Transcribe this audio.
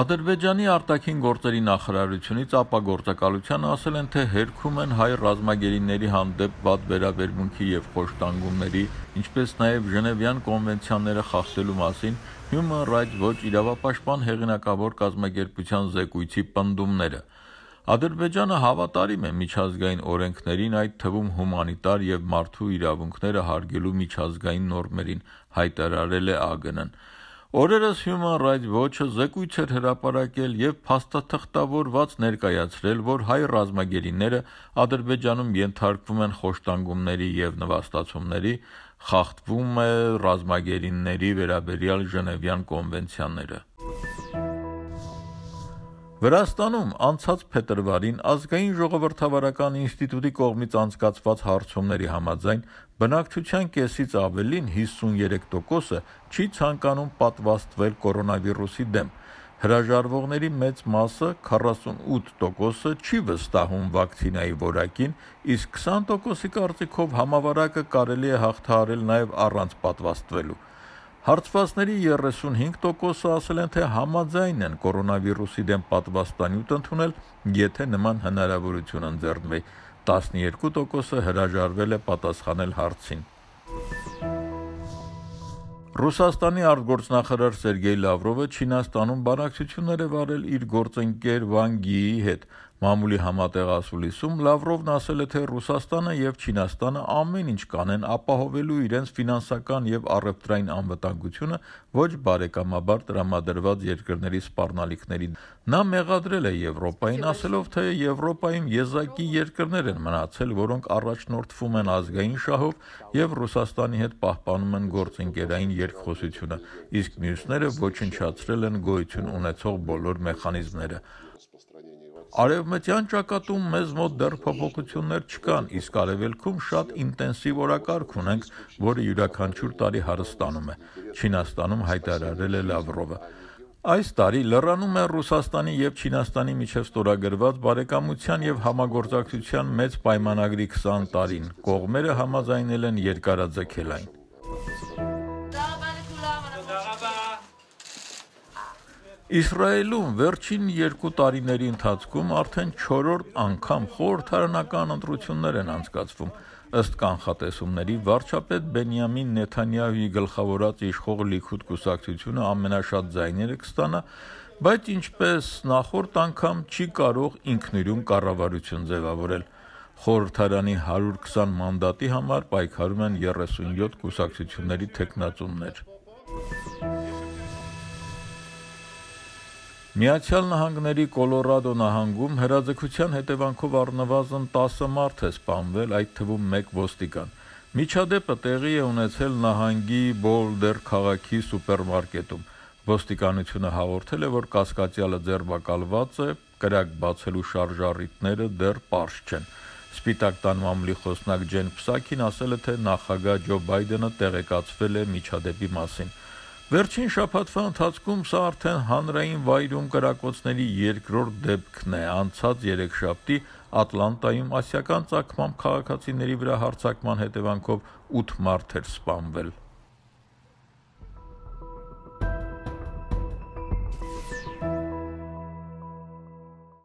Ադրբեջանի արտաքին գործերի նախարարությունից ապագործակալությանը ասել են, թե հերքում են հայ ռազմագերիների հանդեպ վատ վերաբերմունքի եւ խոշտանգումների, ինչպես նաեւ Ժնևյան կոնվենցիաները խախտելու մասին Human Rights Watch իրավապաշտպան հեղինակավոր կազմակերպության զեկույցի պնդումները։ Ադրբեջանը հավատարիմ է միջազգային օրենքներին, այդ թվում հումանիտար եւ մարդու իրավունքները հարգելու միջազգային նորմերին, հայտարարել է ԱԳՆ-ն։ Օրերս Human Rights Watch-ը զեկույց էր հրապարակել եւ փաստաթղթավորված ներկայացրել, որ հայ ռազմագերիները Ադրբեջանում ենթարկվում են խոշտանգումների եւ նվաստացումների, խախտվում է ռազմագերիների վերաբերյալ Ժնևյան կոնվենցիաները։ Վրաստանում անցած փետրվարին ազգային ժողովրդավարական ինստիտուտի կողմից անցկացված հարցումների համաձայն բնակչության կեսից ավելին 53%-ը չի ցանկանում պատվաստվել կորոնավիրուսի դեմ։ Հրաժարվողների մեծ մասը 48%-ը չի վստահում վակցինայի որակին, իսկ 20%-ի կարծիքով համավարակը կարելի է հաղթահարել նաև առանց պատվաստվելու։ Հարցվածների 35%-ը ասել են, թե համաձայն են կորոնավիրուսի դեմ պատվաստանյութ ընդունել, եթե նման հնարավորություն ընձեռնվի։ 12%-ը հրաժարվել է պատասխանել հարցին։ Ռուսաստանի արտգործնախարար Սերգեյ Լավրովը Չինաստանում բանակցություններ է վարել իր գործընկեր Վանգիի հետ։ Մամուլի համատեղ ասուլիսում Լավրովն ասել է, թե Ռուսաստանը եւ Չինաստանը ամեն ինչ կանեն ապահովելու իրենց ֆինանսական եւ առևտրային անվտանգությունը ոչ բարեկամաբար տրամադրված երկրների սպառնալիքների։ Նա մեղադրել է Եվրոպային, ասելով, թե Եվրոպայում եզակի երկրներ են մնացել, որոնք առաջնորդվում են ազգային շահով եւ Ռուսաստանի հետ պահպանում են գործընկերային երկխոսությունը, իսկ մյուսները ոչնչացրել են գոյություն ունեցող բոլոր մեխանիզմները։ Արևմտյան ճակատում մեզ մոտ դեռ փոփոխություններ չկան, իսկ արևելքում շատ ինտենսիվ օրակարգ ունենք, որը յուրաքանչյուր տարի հարստանում է։ Չինաստանում հայտարարել է Լավրովը։ Այս տարի լրանում են Ռուսաստանի եւ Չինաստանի միջև ստորագրված բարեկամության եւ համագործակցության մեծ պայմանագրի 20 տարին։ Կողմերը համաձայնել են երկարաձգել այն։ Դաղաբալի Իսրայելում վերջին 2 տարիների ընթացքում արդեն 4-րդ անգամ խորհրդարանական ընտրություններ են անցկացվում։ Ըստ կանխատեսումների վարչապետ Բենյամին Նեթանյահուի գլխավորած իշխող Լիքուդ կուսակցությունը ամենաշատ ձայները կստանա, բայց ինչպես նախորդ անգամ չի կարող ինքնուրույն կառավարություն ձևավորել։ Խորհրդարանի 120 մանդատի համար պայքարում են 37 կուսակցությունների թեկնածուներ։ Միացյալ Նահանգների Կոլորադո նահանգում հրաձգության հետևանքով առնվազն 10 մարդ է սպանվել, այդ թվում 1 ոստիկան։ Միջադեպը տեղի է ունեցել նահանգի Բոլդեր քաղաքի սուպերմարկետում։ Ոստիկանությունը հաղորդել է, որ կասկածյալը ձերբակալված է, կրակ բացելու շարժառիթները դեռ པարզ չեն։ Սպիտակ տան մամլի խոսնակ Ջեն Փսակին ասել է, թե նախագահ Ջո Բայդենը տեղեկացվել է միջադեպի մասին։ Վերջին շաբաթվա ընթացքում սա արդեն հանրային վայրում կրակոցների երկրորդ դեպքն է։ Անցած 3 շաբթի Ատլանտայում ասիական ցակմամ քաղաքացիների վրա հարձակման հետևանքով 8 մարդ էր սպանվել։